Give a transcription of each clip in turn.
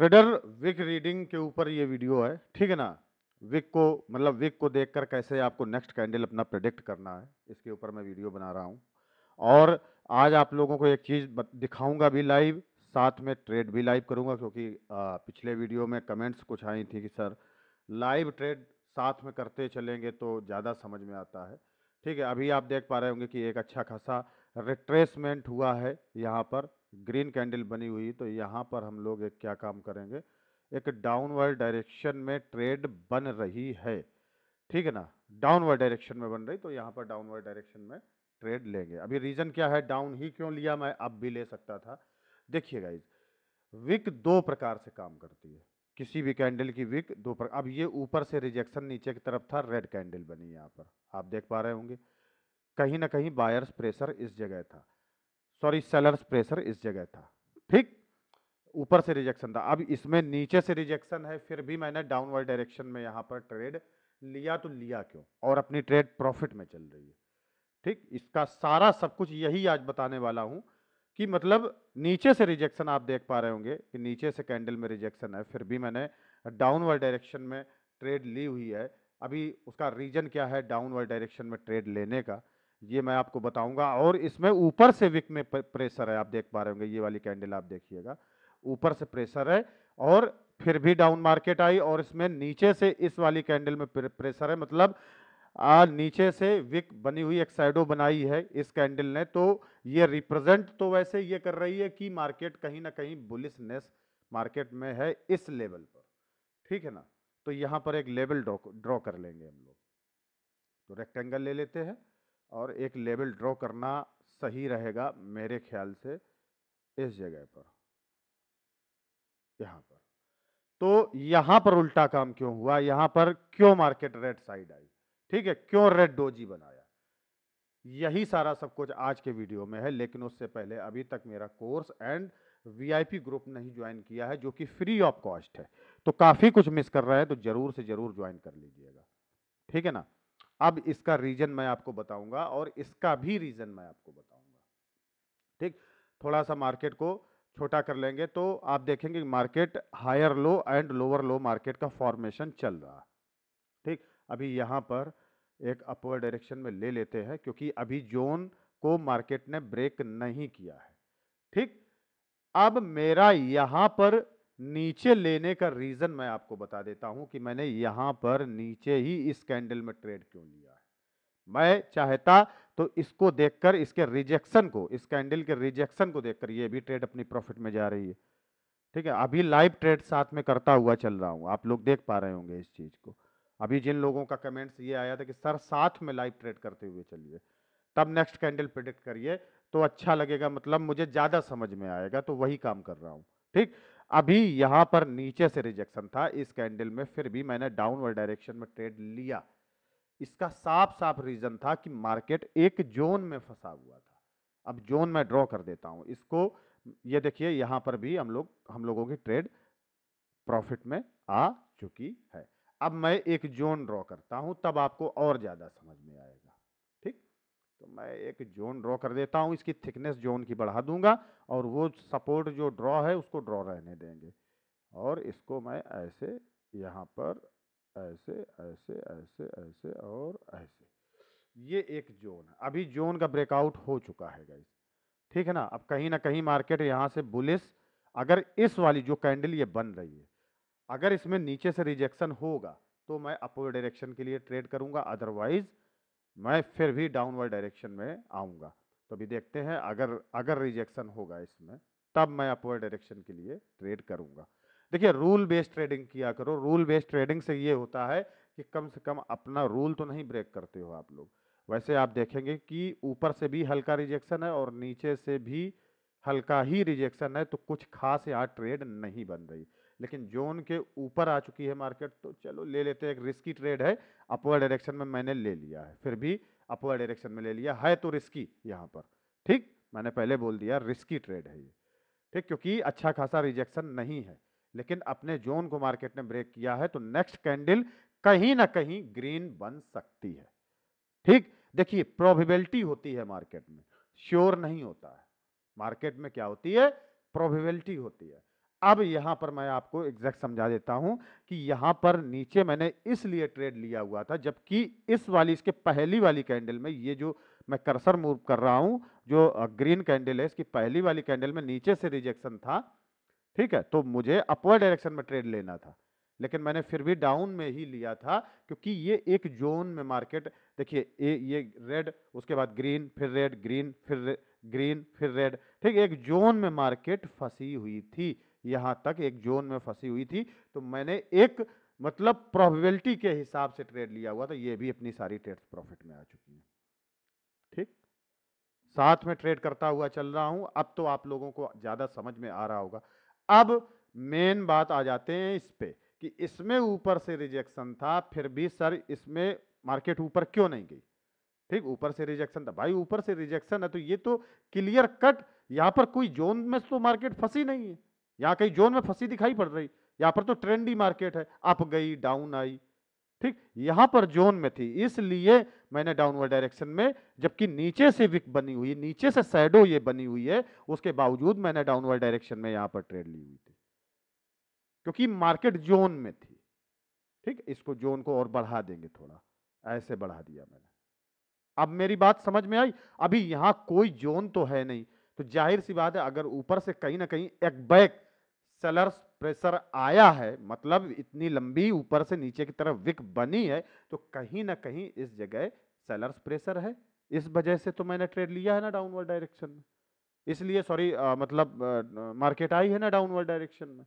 trader Wick reading के ऊपर ये वीडियो है ठीक है ना विक को मतलब विक को देखकर कैसे आपको नेक्स्ट कैंडल अपना प्रेडिक्ट करना है इसके ऊपर मैं वीडियो बना रहा हूँ और आज आप लोगों को एक चीज़ दिखाऊंगा भी लाइव साथ में ट्रेड भी लाइव करूंगा क्योंकि आ, पिछले वीडियो में कमेंट्स कुछ आई थी कि सर लाइव ट्रेड साथ में करते चलेंगे तो ज़्यादा समझ में आता है ठीक है अभी आप देख पा रहे होंगे कि एक अच्छा खासा रिट्रेसमेंट हुआ है यहाँ पर ग्रीन कैंडल बनी हुई तो यहाँ पर हम लोग एक क्या काम करेंगे एक डाउनवर्ड डायरेक्शन में ट्रेड बन रही है ठीक है ना डाउनवर्ड डायरेक्शन में बन रही तो यहाँ पर डाउनवर्ड डायरेक्शन में ट्रेड लेंगे अभी रीज़न क्या है डाउन ही क्यों लिया मैं अब भी ले सकता था देखिए गाइज विक दो प्रकार से काम करती है किसी भी कैंडल की विक दो प्रकार अब ये ऊपर से रिजेक्शन नीचे की तरफ था रेड कैंडल बनी यहाँ पर आप देख पा रहे होंगे कहीं ना कहीं बायर्स प्रेशर इस जगह था सॉरी सेलर्स प्रेशर इस जगह था ठीक ऊपर से रिजेक्शन था अब इसमें नीचे से रिजेक्शन है फिर भी मैंने डाउनवर्ड डायरेक्शन में यहाँ पर ट्रेड लिया तो लिया क्यों और अपनी ट्रेड प्रॉफिट में चल रही है ठीक इसका सारा सब कुछ यही आज बताने वाला हूँ कि मतलब नीचे से रिजेक्शन आप देख पा रहे होंगे कि नीचे से कैंडल में रिजेक्शन है फिर भी मैंने डाउनवर्ड डायरेक्शन में ट्रेड ली हुई है अभी उसका रीजन क्या है डाउनवर्ड डायरेक्शन में ट्रेड लेने का ये मैं आपको बताऊंगा और इसमें ऊपर से विक में प्रेशर है आप देख पा रहे होंगे ये वाली कैंडल आप देखिएगा ऊपर से प्रेशर है और फिर भी डाउन मार्केट आई और इसमें नीचे से इस वाली कैंडल में प्रेशर है मतलब आ, नीचे से विक बनी हुई एक साइडो बनाई है इस कैंडल ने तो ये रिप्रेजेंट तो वैसे ये कर रही है कि मार्केट कहीं ना कहीं बुलिसनेस मार्केट में है इस लेवल पर ठीक है ना तो यहाँ पर एक लेवल ड्रॉ ड्रॉ कर लेंगे हम लोग तो रेक्टेंगल ले लेते हैं और एक लेवल ड्रॉ करना सही रहेगा मेरे ख्याल से इस जगह पर यहाँ पर तो यहाँ पर उल्टा काम क्यों हुआ यहाँ पर क्यों मार्केट रेड साइड आई ठीक है क्यों रेड डोजी बनाया यही सारा सब कुछ आज के वीडियो में है लेकिन उससे पहले अभी तक मेरा कोर्स एंड वीआईपी ग्रुप नहीं ज्वाइन किया है जो कि फ्री ऑफ कॉस्ट है तो काफ़ी कुछ मिस कर रहा है तो ज़रूर से ज़रूर ज्वाइन कर लीजिएगा ठीक है ना अब इसका रीजन मैं आपको बताऊंगा और इसका भी रीजन मैं आपको बताऊंगा ठीक थोड़ा सा मार्केट को छोटा कर लेंगे तो आप देखेंगे market higher low and lower low market का फॉर्मेशन चल रहा ठीक अभी यहाँ पर एक अपवर डायरेक्शन में ले लेते हैं क्योंकि अभी जोन को मार्केट ने ब्रेक नहीं किया है ठीक अब मेरा यहाँ पर नीचे लेने का रीज़न मैं आपको बता देता हूं कि मैंने यहां पर नीचे ही इस कैंडल में ट्रेड क्यों लिया है मैं चाहता तो इसको देखकर इसके रिजेक्शन को इस कैंडल के रिजेक्शन को देखकर ये भी ट्रेड अपनी प्रॉफिट में जा रही है ठीक है अभी लाइव ट्रेड साथ में करता हुआ चल रहा हूँ आप लोग देख पा रहे होंगे इस चीज़ को अभी जिन लोगों का कमेंट्स ये आया था कि सर साथ में लाइव ट्रेड करते हुए चलिए तब नेक्स्ट कैंडल प्रिडिक्ट करिए तो अच्छा लगेगा मतलब मुझे ज़्यादा समझ में आएगा तो वही काम कर रहा हूँ ठीक अभी यहाँ पर नीचे से रिजेक्शन था इस कैंडल में फिर भी मैंने डाउनवर्ड डायरेक्शन में ट्रेड लिया इसका साफ साफ रीजन था कि मार्केट एक जोन में फंसा हुआ था अब जोन में ड्रॉ कर देता हूँ इसको ये देखिए यहाँ पर भी हम लोग हम लोगों की ट्रेड प्रॉफिट में आ चुकी है अब मैं एक जोन ड्रॉ करता हूँ तब आपको और ज़्यादा समझ में आएगा मैं एक जोन ड्रॉ कर देता हूँ इसकी थिकनेस जोन की बढ़ा दूंगा और वो सपोर्ट जो ड्रॉ है उसको ड्रॉ रहने देंगे और इसको मैं ऐसे यहाँ पर ऐसे ऐसे ऐसे ऐसे और ऐसे ये एक जोन है अभी जोन का ब्रेकआउट हो चुका है गाइस ठीक है ना अब कहीं ना कहीं मार्केट यहाँ से बुलिस अगर इस वाली जो कैंडल ये बन रही है अगर इसमें नीचे से रिजेक्शन होगा तो मैं अपोर डायरेक्शन के लिए ट्रेड करूंगा अदरवाइज़ मैं फिर भी डाउनवर्ड डायरेक्शन में आऊँगा तो अभी देखते हैं अगर अगर रिजेक्शन होगा इसमें तब मैं अपवर्ड डायरेक्शन के लिए ट्रेड करूँगा देखिए रूल बेस्ड ट्रेडिंग किया करो रूल बेस्ड ट्रेडिंग से ये होता है कि कम से कम अपना रूल तो नहीं ब्रेक करते हो आप लोग वैसे आप देखेंगे कि ऊपर से भी हल्का रिजेक्शन है और नीचे से भी हल्का ही रिजेक्शन है तो कुछ खास यहाँ ट्रेड नहीं बन रही लेकिन जोन के ऊपर आ चुकी है मार्केट तो चलो ले लेते हैं एक रिस्की ट्रेड है अपवर्ड डायरेक्शन में मैंने ले लिया है फिर भी अपवर्ड डायरेक्शन में ले लिया है तो रिस्की यहाँ पर ठीक मैंने पहले बोल दिया रिस्की ट्रेड है ये ठीक क्योंकि अच्छा खासा रिजेक्शन नहीं है लेकिन अपने जोन को मार्केट ने ब्रेक किया है तो नेक्स्ट कैंडल कहीं ना कहीं ग्रीन बन सकती है ठीक देखिए प्रोबेबिलिटी होती है मार्केट में श्योर नहीं होता है मार्केट में क्या होती है प्रोबेबिलिटी होती है अब यहां पर मैं आपको एग्जैक्ट समझा देता हूं कि यहां पर नीचे मैंने इसलिए ट्रेड लिया हुआ था जबकि इस वाली इसके पहली वाली कैंडल में ये जो मैं कर्सर मूव कर रहा हूं जो ग्रीन कैंडल है इसकी पहली वाली कैंडल में नीचे से रिजेक्शन था ठीक है तो मुझे अपवर डायरेक्शन में ट्रेड लेना था लेकिन मैंने फिर भी डाउन में ही लिया था क्योंकि ये एक जोन में मार्केट देखिए ये रेड उसके बाद ग्रीन फिर रेड ग्रीन फिर ग्रीन फिर रेड ठीक एक जोन में मार्केट फंसी हुई थी यहाँ तक एक जोन में फंसी हुई थी तो मैंने एक मतलब प्रोबेबिलिटी के हिसाब से ट्रेड लिया हुआ था ये भी अपनी सारी ट्रेड प्रॉफिट में आ चुकी है ठीक साथ में ट्रेड करता हुआ चल रहा हूं अब तो आप लोगों को ज़्यादा समझ में आ रहा होगा अब मेन बात आ जाते हैं इस पर कि इसमें ऊपर से रिजेक्शन था फिर भी सर इसमें मार्केट ऊपर क्यों नहीं गई ठीक ऊपर से रिजेक्शन था भाई ऊपर से रिजेक्शन है तो ये तो क्लियर कट यहाँ पर कोई जोन में तो मार्केट फंसी नहीं है यहाँ कहीं जोन में फंसी दिखाई पड़ रही यहाँ पर तो ट्रेंडी मार्केट है अप गई डाउन आई ठीक यहाँ पर जोन में थी इसलिए मैंने डाउनवर्ड डायरेक्शन में जबकि नीचे से विक बनी हुई नीचे से सैडो ये बनी हुई है उसके बावजूद मैंने डाउनवर्ड डायरेक्शन में यहाँ पर ट्रेड ली हुई थी क्योंकि मार्केट जोन में थी ठीक इसको जोन को और बढ़ा देंगे थोड़ा ऐसे बढ़ा दिया मैंने अब मेरी बात समझ में आई अभी यहाँ कोई जोन तो है नहीं तो जाहिर सी बात है अगर ऊपर से कहीं ना कहीं एक बैक सेलर्स प्रेशर आया है मतलब इतनी लंबी ऊपर से नीचे की तरफ विक बनी है तो कहीं ना कहीं इस जगह सेलर्स प्रेशर है इस वजह से तो मैंने ट्रेड लिया है ना डाउनवर्ड डायरेक्शन में इसलिए सॉरी मतलब मार्केट आई है ना डाउनवर्ड डायरेक्शन में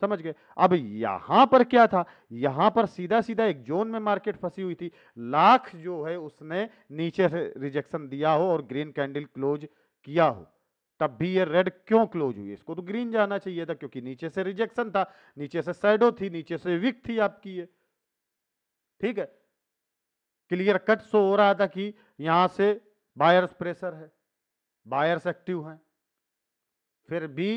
समझ गए अब यहां पर क्या था यहां पर सीधा सीधा एक जोन में मार्केट फंसी हुई थी लाख जो है उसने नीचे से रिजेक्शन दिया हो और ग्रीन कैंडल क्लोज किया हो तब भी ये रेड क्यों क्लोज हुई इसको तो ग्रीन जाना चाहिए था क्योंकि नीचे से रिजेक्शन था नीचे से सैडो थी नीचे से विक थी आपकी ये ठीक है क्लियर कट सो हो रहा था कि यहां से बायर्स प्रेशर है बायर्स एक्टिव हैं फिर भी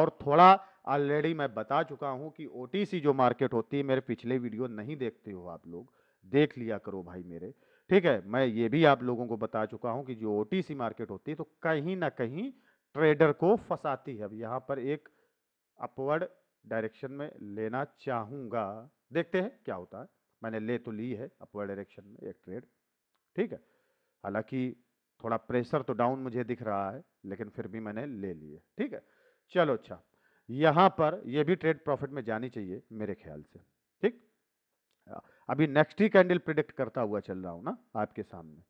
और थोड़ा ऑलरेडी मैं बता चुका हूं कि ओटीसी जो मार्केट होती है मेरे पिछले वीडियो नहीं देखते हो आप लोग देख लिया करो भाई मेरे ठीक है मैं ये भी आप लोगों को बता चुका हूं कि जो ओटीसी मार्केट होती है तो कहीं ना कहीं ट्रेडर को फंसाती है अब यहाँ पर एक अपवर्ड डायरेक्शन में लेना चाहूँगा देखते हैं क्या होता है मैंने ले तो ली है अपवर्ड डायरेक्शन में एक ट्रेड ठीक है हालांकि थोड़ा प्रेशर तो डाउन मुझे दिख रहा है लेकिन फिर भी मैंने ले लिए ठीक है चलो अच्छा यहाँ पर यह भी ट्रेड प्रॉफिट में जानी चाहिए मेरे ख्याल से ठीक अभी नेक्स्ट ही कैंडल प्रिडिक्ट करता हुआ चल रहा हूँ ना आपके सामने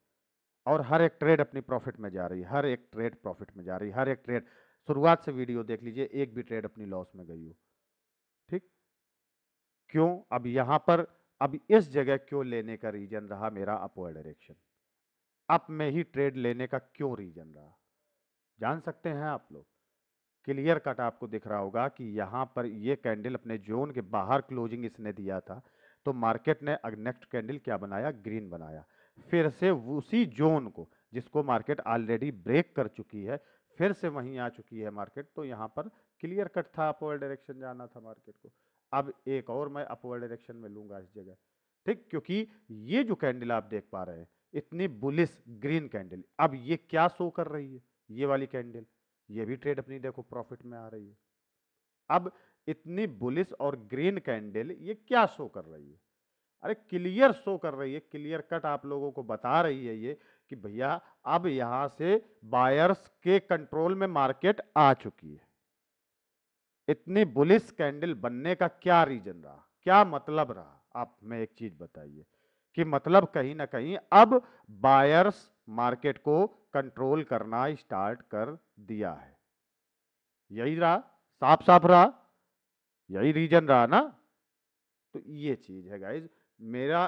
और हर एक ट्रेड अपनी प्रॉफिट में जा रही है हर एक ट्रेड प्रॉफिट में जा रही है हर एक ट्रेड शुरुआत से वीडियो देख लीजिए एक भी ट्रेड अपनी लॉस में गई हो ठीक क्यों अब यहाँ पर अब इस जगह क्यों लेने का रीजन रहा मेरा अपोअर डायरेक्शन अप में ही ट्रेड लेने का क्यों रीजन रहा जान सकते हैं आप लोग क्लियर कट आपको दिख रहा होगा कि यहाँ पर यह कैंडल अपने जोन के बाहर क्लोजिंग इसने दिया था तो मार्केट ने नेक्स्ट कैंडल क्या बनाया ग्रीन बनाया फिर से उसी जोन को जिसको मार्केट ऑलरेडी ब्रेक कर चुकी है फिर से वहीं आ चुकी है मार्केट तो यहाँ पर क्लियर कट था अपवर्ड डायरेक्शन जाना था मार्केट को अब एक और मैं अपवर्ड डायरेक्शन में लूँगा इस जगह ठीक क्योंकि ये जो कैंडल आप देख पा रहे हैं इतनी बुलिस ग्रीन कैंडल अब ये क्या शो कर रही है ये वाली कैंडल ये भी ट्रेड अपनी देखो प्रॉफिट में आ रही है अब इतनी बुलिस और ग्रीन कैंडल ये क्या शो कर रही है अरे क्लियर शो कर रही है क्लियर कट आप लोगों को बता रही है ये कि भैया अब यहां से बायर्स के कंट्रोल में मार्केट आ चुकी है इतनी बुलिस कैंडल बनने का क्या रीजन रहा क्या मतलब रहा आप मैं एक चीज बताइए कि मतलब कहीं ना कहीं अब बायर्स मार्केट को कंट्रोल करना स्टार्ट कर दिया है यही रहा साफ साफ रहा यही रीजन रहा ना तो ये चीज है गाइज मेरा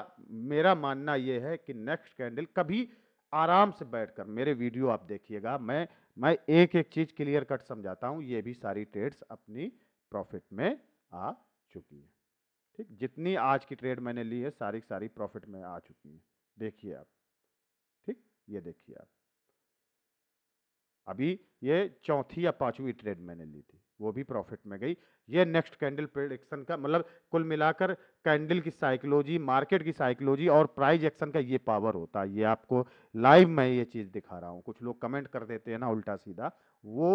मेरा मानना यह है कि नेक्स्ट कैंडल कभी आराम से बैठकर मेरे वीडियो आप देखिएगा मैं मैं एक एक चीज़ क्लियर कट समझाता हूँ ये भी सारी ट्रेड्स अपनी प्रॉफिट में आ चुकी हैं ठीक जितनी आज की ट्रेड मैंने ली है सारी सारी प्रॉफिट में आ चुकी है देखिए आप ठीक ये देखिए आप अभी ये चौथी या पांचवी ट्रेड मैंने ली थी वो भी प्रॉफिट में गई ये नेक्स्ट कैंडल प्रेडिक्शन का मतलब कुल मिलाकर कैंडल की साइकोलॉजी मार्केट की साइकोलॉजी और प्राइज एक्शन का ये पावर होता है ये आपको लाइव में ये चीज़ दिखा रहा हूँ कुछ लोग कमेंट कर देते हैं ना उल्टा सीधा वो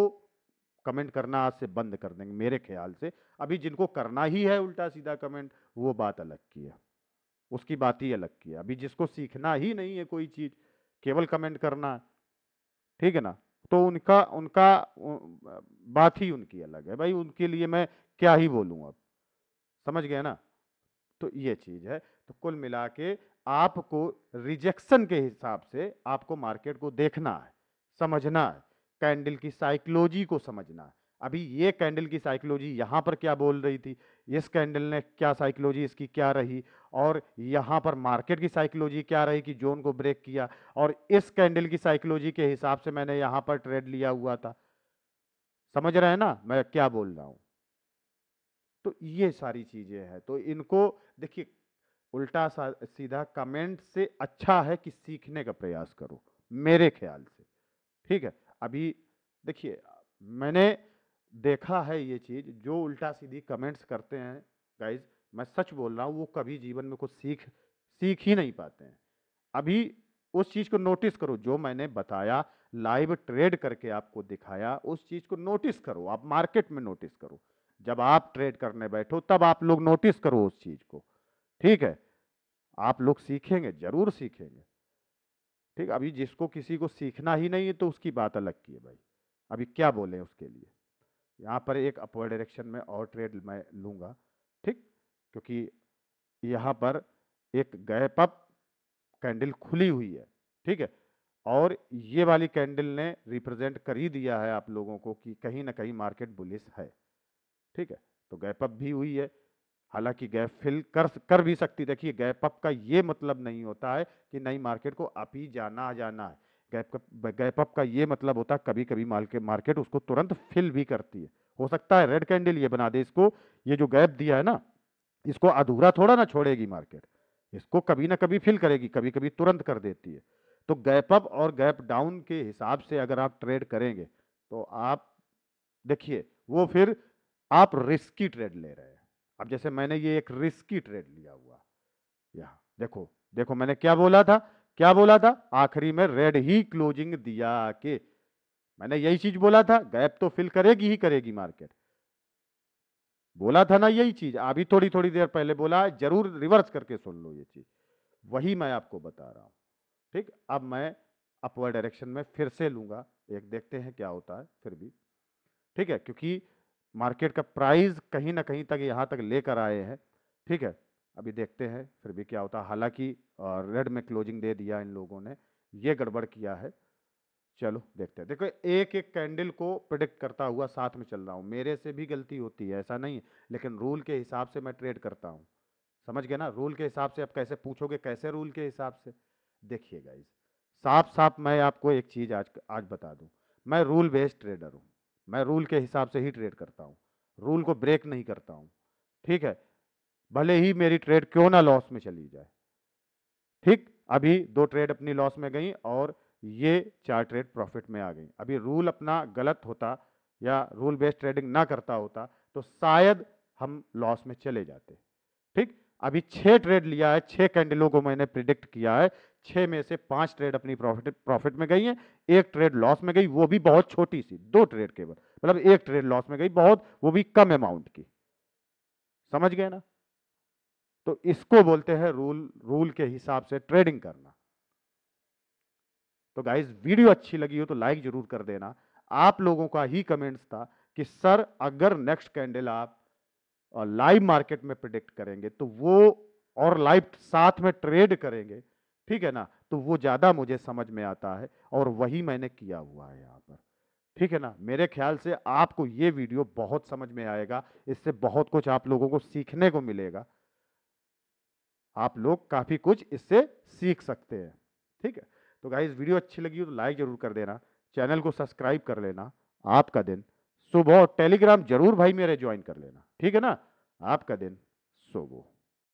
कमेंट करना आज से बंद कर देंगे मेरे ख्याल से अभी जिनको करना ही है उल्टा सीधा कमेंट वो बात अलग की है उसकी बात ही अलग की है अभी जिसको सीखना ही नहीं है कोई चीज़ केवल कमेंट करना ठीक है ना तो उनका उनका बात ही उनकी अलग है भाई उनके लिए मैं क्या ही बोलूँ अब समझ गए ना तो ये चीज़ है तो कुल मिला के आपको रिजेक्शन के हिसाब से आपको मार्केट को देखना है समझना है कैंडल की साइकोलॉजी को समझना है अभी ये कैंडल की साइकोलॉजी यहाँ पर क्या बोल रही थी इस कैंडल ने क्या साइकोलॉजी इसकी क्या रही और यहाँ पर मार्केट की साइकोलॉजी क्या रही कि जोन को ब्रेक किया और इस कैंडल की साइकोलॉजी के हिसाब से मैंने यहाँ पर ट्रेड लिया हुआ था समझ रहे हैं ना मैं क्या बोल रहा हूँ तो ये सारी चीज़ें हैं तो इनको देखिए उल्टा सीधा कमेंट से अच्छा है कि सीखने का प्रयास करो मेरे ख्याल से ठीक है अभी देखिए मैंने देखा है ये चीज़ जो उल्टा सीधी कमेंट्स करते हैं गाइज मैं सच बोल रहा हूँ वो कभी जीवन में कुछ सीख सीख ही नहीं पाते हैं अभी उस चीज़ को नोटिस करो जो मैंने बताया लाइव ट्रेड करके आपको दिखाया उस चीज़ को नोटिस करो आप मार्केट में नोटिस करो जब आप ट्रेड करने बैठो तब आप लोग नोटिस करो उस चीज़ को ठीक है आप लोग सीखेंगे ज़रूर सीखेंगे ठीक अभी जिसको किसी को सीखना ही नहीं है तो उसकी बात अलग की है भाई अभी क्या बोले उसके लिए यहाँ पर एक अपवर्ड डायरेक्शन में और ट्रेड मैं लूँगा ठीक क्योंकि यहाँ पर एक गैप अप कैंडल खुली हुई है ठीक है और ये वाली कैंडल ने रिप्रेजेंट कर ही दिया है आप लोगों को कि कहीं ना कहीं मार्केट बुलिस है ठीक है तो गैप अप भी हुई है हालांकि गैप फिल कर कर भी सकती देखिए गैप अप का ये मतलब नहीं होता है कि नई मार्केट को आप ही जाना जाना है गैप गैप अप का ये मतलब होता है कभी कभी माल के मार्केट उसको तुरंत फिल भी करती है हो सकता है रेड कैंडल ये बना दे इसको ये जो गैप दिया है ना इसको अधूरा थोड़ा ना छोड़ेगी मार्केट इसको कभी ना कभी फिल करेगी कभी कभी तुरंत कर देती है तो गैप अप और गैप डाउन के हिसाब से अगर आप ट्रेड करेंगे तो आप देखिए वो फिर आप रिस्की ट्रेड ले रहे हैं अब जैसे मैंने ये एक रिस्की ट्रेड लिया हुआ यहाँ देखो देखो मैंने क्या बोला था क्या बोला था आखिरी में रेड ही क्लोजिंग दिया के मैंने यही चीज बोला था गैप तो फिल करेगी ही करेगी मार्केट बोला था ना यही चीज अभी थोड़ी थोड़ी देर पहले बोला जरूर रिवर्स करके सुन लो ये चीज वही मैं आपको बता रहा हूं ठीक अब मैं अपवर्ड डायरेक्शन में फिर से लूंगा एक देखते हैं क्या होता है फिर भी ठीक है क्योंकि मार्केट का प्राइस कहीं ना कहीं तक यहाँ तक लेकर आए हैं ठीक है अभी देखते हैं फिर भी क्या होता है हालांकि रेड में क्लोजिंग दे दिया इन लोगों ने ये गड़बड़ किया है चलो देखते हैं देखो एक एक कैंडल को प्रिडिक्ट करता हुआ साथ में चल रहा हूँ मेरे से भी गलती होती है ऐसा नहीं है लेकिन रूल के हिसाब से मैं ट्रेड करता हूँ समझ गए ना रूल के हिसाब से आप कैसे पूछोगे कैसे रूल के हिसाब से देखिए गाइज साफ साफ मैं आपको एक चीज़ आज आज बता दूँ मैं रूल बेस्ड ट्रेडर हूँ मैं रूल के हिसाब से ही ट्रेड करता हूँ रूल को ब्रेक नहीं करता हूँ ठीक है भले ही मेरी ट्रेड क्यों ना लॉस में चली जाए ठीक अभी दो ट्रेड अपनी लॉस में गई और ये चार ट्रेड प्रॉफिट में आ गई अभी रूल अपना गलत होता या रूल बेस्ड ट्रेडिंग ना करता होता तो शायद हम लॉस में चले जाते ठीक अभी छः ट्रेड लिया है छः कैंडलों को मैंने प्रिडिक्ट किया है छः में से पांच ट्रेड अपनी प्रॉफिट प्रॉफिट में गई हैं एक ट्रेड लॉस में गई वो भी बहुत छोटी सी दो ट्रेड केवल मतलब एक ट्रेड लॉस में गई बहुत वो भी कम अमाउंट की समझ गए ना तो इसको बोलते हैं रूल रूल के हिसाब से ट्रेडिंग करना तो गाइज वीडियो अच्छी लगी हो तो लाइक जरूर कर देना आप लोगों का ही कमेंट्स था कि सर अगर नेक्स्ट कैंडल आप लाइव मार्केट में प्रिडिक्ट करेंगे तो वो और लाइव साथ में ट्रेड करेंगे ठीक है ना तो वो ज़्यादा मुझे समझ में आता है और वही मैंने किया हुआ है यहाँ पर ठीक है ना मेरे ख्याल से आपको ये वीडियो बहुत समझ में आएगा इससे बहुत कुछ आप लोगों को सीखने को मिलेगा आप लोग काफ़ी कुछ इससे सीख सकते हैं ठीक है तो गाइज वीडियो अच्छी लगी हो तो लाइक जरूर कर देना चैनल को सब्सक्राइब कर लेना आपका दिन सुबह टेलीग्राम जरूर भाई मेरे ज्वाइन कर लेना ठीक है ना आपका दिन सुबह